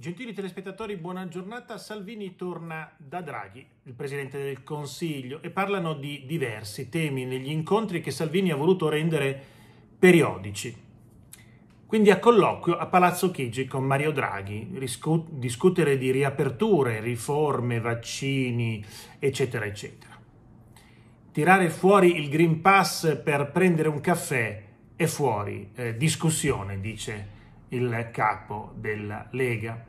Gentili telespettatori, buona giornata. Salvini torna da Draghi, il Presidente del Consiglio, e parlano di diversi temi negli incontri che Salvini ha voluto rendere periodici. Quindi a colloquio a Palazzo Chigi con Mario Draghi, discutere di riaperture, riforme, vaccini, eccetera, eccetera. Tirare fuori il Green Pass per prendere un caffè è fuori eh, discussione, dice il capo della Lega.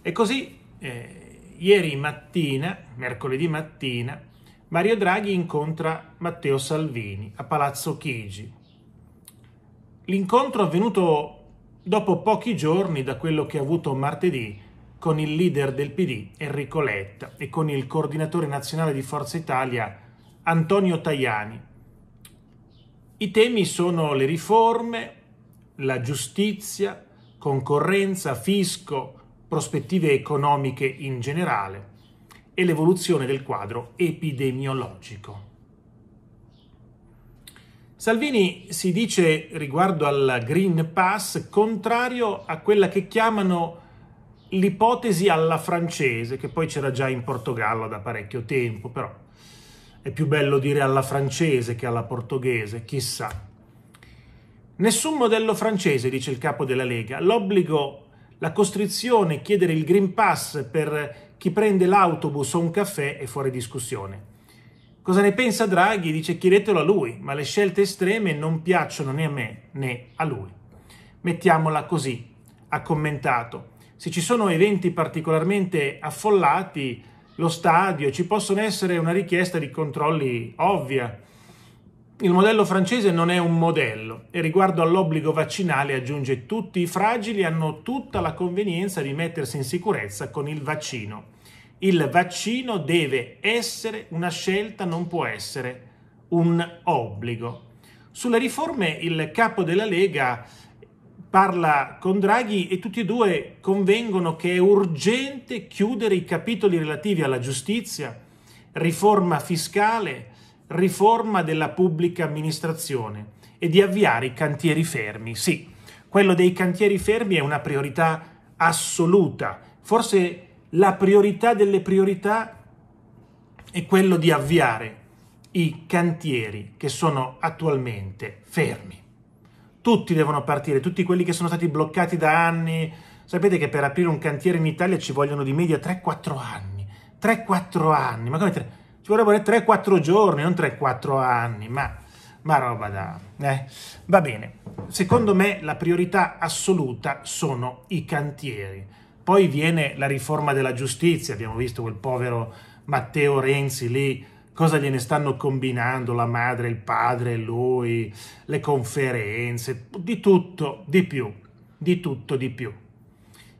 E così eh, ieri mattina, mercoledì mattina, Mario Draghi incontra Matteo Salvini a Palazzo Chigi. L'incontro avvenuto dopo pochi giorni da quello che ha avuto martedì con il leader del PD Enrico Letta e con il coordinatore nazionale di Forza Italia Antonio Tajani. I temi sono le riforme, la giustizia, concorrenza, fisco, prospettive economiche in generale e l'evoluzione del quadro epidemiologico. Salvini si dice riguardo al Green Pass contrario a quella che chiamano l'ipotesi alla francese, che poi c'era già in Portogallo da parecchio tempo, però è più bello dire alla francese che alla portoghese, chissà. Nessun modello francese, dice il capo della Lega. L'obbligo, la costrizione, chiedere il Green Pass per chi prende l'autobus o un caffè è fuori discussione. Cosa ne pensa Draghi? Dice chiedetelo a lui, ma le scelte estreme non piacciono né a me né a lui. Mettiamola così, ha commentato. Se ci sono eventi particolarmente affollati, lo stadio, ci possono essere una richiesta di controlli ovvia il modello francese non è un modello e riguardo all'obbligo vaccinale aggiunge tutti i fragili hanno tutta la convenienza di mettersi in sicurezza con il vaccino. Il vaccino deve essere una scelta, non può essere un obbligo. Sulle riforme il capo della Lega parla con Draghi e tutti e due convengono che è urgente chiudere i capitoli relativi alla giustizia, riforma fiscale, riforma della pubblica amministrazione e di avviare i cantieri fermi. Sì, quello dei cantieri fermi è una priorità assoluta, forse la priorità delle priorità è quello di avviare i cantieri che sono attualmente fermi. Tutti devono partire, tutti quelli che sono stati bloccati da anni. Sapete che per aprire un cantiere in Italia ci vogliono di media 3-4 anni. 3-4 anni, ma come 3? ci vorrebbero 3-4 giorni, non 3-4 anni, ma, ma roba da... Eh. Va bene, secondo me la priorità assoluta sono i cantieri. Poi viene la riforma della giustizia, abbiamo visto quel povero Matteo Renzi lì, cosa gliene stanno combinando la madre, il padre, lui, le conferenze, di tutto, di più, di tutto, di più.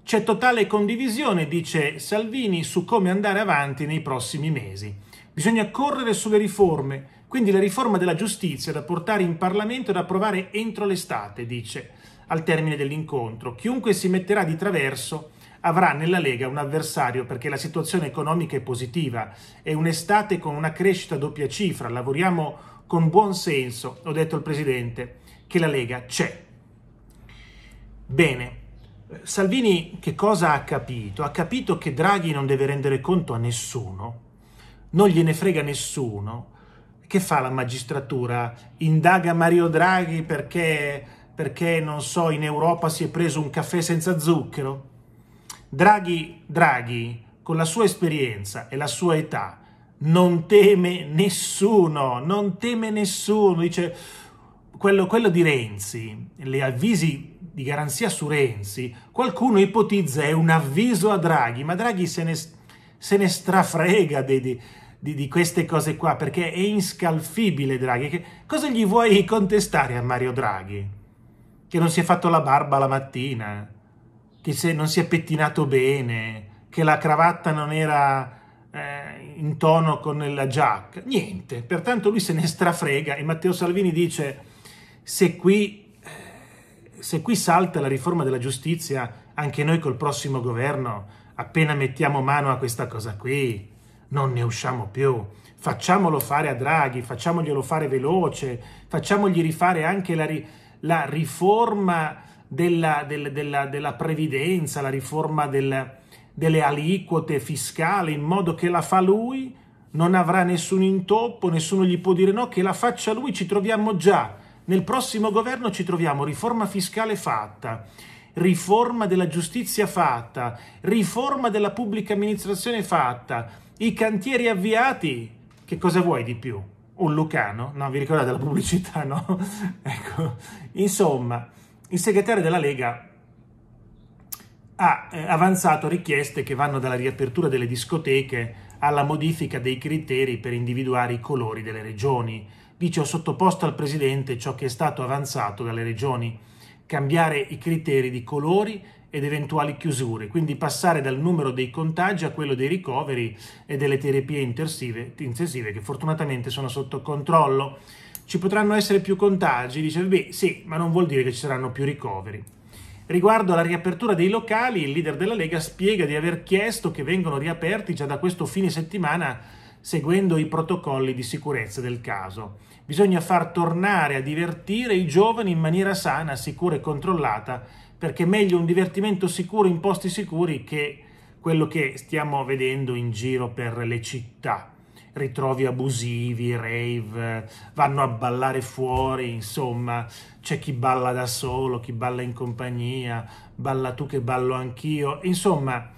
C'è totale condivisione, dice Salvini, su come andare avanti nei prossimi mesi. Bisogna correre sulle riforme, quindi la riforma della giustizia da portare in Parlamento e da approvare entro l'estate, dice, al termine dell'incontro. Chiunque si metterà di traverso avrà nella Lega un avversario perché la situazione economica è positiva, è un'estate con una crescita a doppia cifra, lavoriamo con buon senso, ho detto al Presidente, che la Lega c'è. Bene, Salvini che cosa ha capito? Ha capito che Draghi non deve rendere conto a nessuno non gliene frega nessuno. Che fa la magistratura? Indaga Mario Draghi perché, perché non so, in Europa si è preso un caffè senza zucchero? Draghi, Draghi, con la sua esperienza e la sua età, non teme nessuno, non teme nessuno. Dice, quello, quello di Renzi, le avvisi di garanzia su Renzi, qualcuno ipotizza è un avviso a Draghi, ma Draghi se ne, se ne strafrega dei, dei, di, di queste cose qua, perché è inscalfibile Draghi. Che, cosa gli vuoi contestare a Mario Draghi? Che non si è fatto la barba la mattina, che se non si è pettinato bene, che la cravatta non era eh, in tono con la giacca, niente. Pertanto lui se ne strafrega e Matteo Salvini dice se qui, eh, se qui salta la riforma della giustizia anche noi col prossimo governo appena mettiamo mano a questa cosa qui non ne usciamo più. Facciamolo fare a Draghi, facciamoglielo fare veloce, facciamogli rifare anche la, ri, la riforma della, della, della, della, previdenza, la riforma del, delle aliquote fiscali, in modo che la fa lui, non avrà nessun intoppo, nessuno gli può dire no, che la faccia lui, ci troviamo già. Nel prossimo governo ci troviamo riforma fiscale fatta, riforma della giustizia fatta, riforma della pubblica amministrazione fatta, i cantieri avviati. Che cosa vuoi di più? Un Lucano? No, vi ricordate la pubblicità, no? ecco, insomma, il segretario della Lega ha eh, avanzato richieste che vanno dalla riapertura delle discoteche alla modifica dei criteri per individuare i colori delle regioni. Dice ho sottoposto al Presidente ciò che è stato avanzato dalle regioni, cambiare i criteri di colori ed eventuali chiusure, quindi passare dal numero dei contagi a quello dei ricoveri e delle terapie intensive che fortunatamente sono sotto controllo. Ci potranno essere più contagi? Dice, beh sì, ma non vuol dire che ci saranno più ricoveri. Riguardo alla riapertura dei locali, il leader della Lega spiega di aver chiesto che vengano riaperti già da questo fine settimana seguendo i protocolli di sicurezza del caso. Bisogna far tornare a divertire i giovani in maniera sana, sicura e controllata perché è meglio un divertimento sicuro in posti sicuri che quello che stiamo vedendo in giro per le città. Ritrovi abusivi, rave, vanno a ballare fuori, insomma, c'è chi balla da solo, chi balla in compagnia, balla tu che ballo anch'io. Insomma,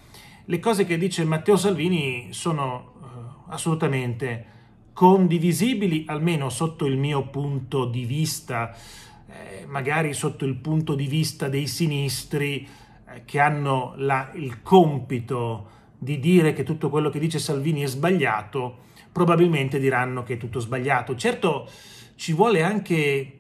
le cose che dice Matteo Salvini sono eh, assolutamente condivisibili, almeno sotto il mio punto di vista eh, magari sotto il punto di vista dei sinistri eh, che hanno la, il compito di dire che tutto quello che dice Salvini è sbagliato, probabilmente diranno che è tutto sbagliato. Certo ci vuole anche,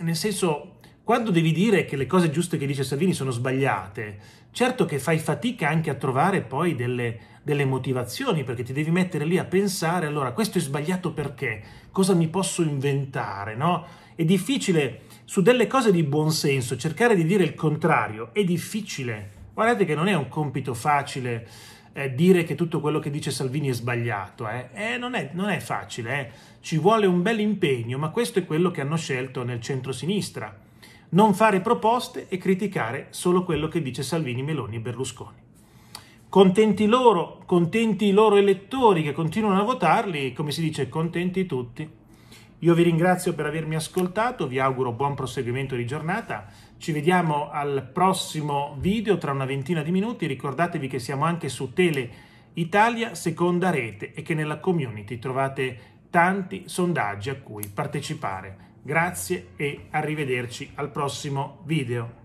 nel senso, quando devi dire che le cose giuste che dice Salvini sono sbagliate, certo che fai fatica anche a trovare poi delle, delle motivazioni, perché ti devi mettere lì a pensare, allora, questo è sbagliato perché? Cosa mi posso inventare, no? È difficile su delle cose di buon senso cercare di dire il contrario, è difficile. Guardate che non è un compito facile eh, dire che tutto quello che dice Salvini è sbagliato, eh. Eh, non, è, non, è, facile, eh. ci vuole un bel impegno, ma questo è quello che hanno scelto nel centro-sinistra. Non fare proposte e criticare solo quello che dice Salvini, Meloni e Berlusconi. Contenti loro, contenti i loro elettori che continuano a votarli, come si dice, contenti tutti. Io vi ringrazio per avermi ascoltato, vi auguro buon proseguimento di giornata. Ci vediamo al prossimo video tra una ventina di minuti. Ricordatevi che siamo anche su Tele Italia seconda rete e che nella community trovate tanti sondaggi a cui partecipare. Grazie e arrivederci al prossimo video.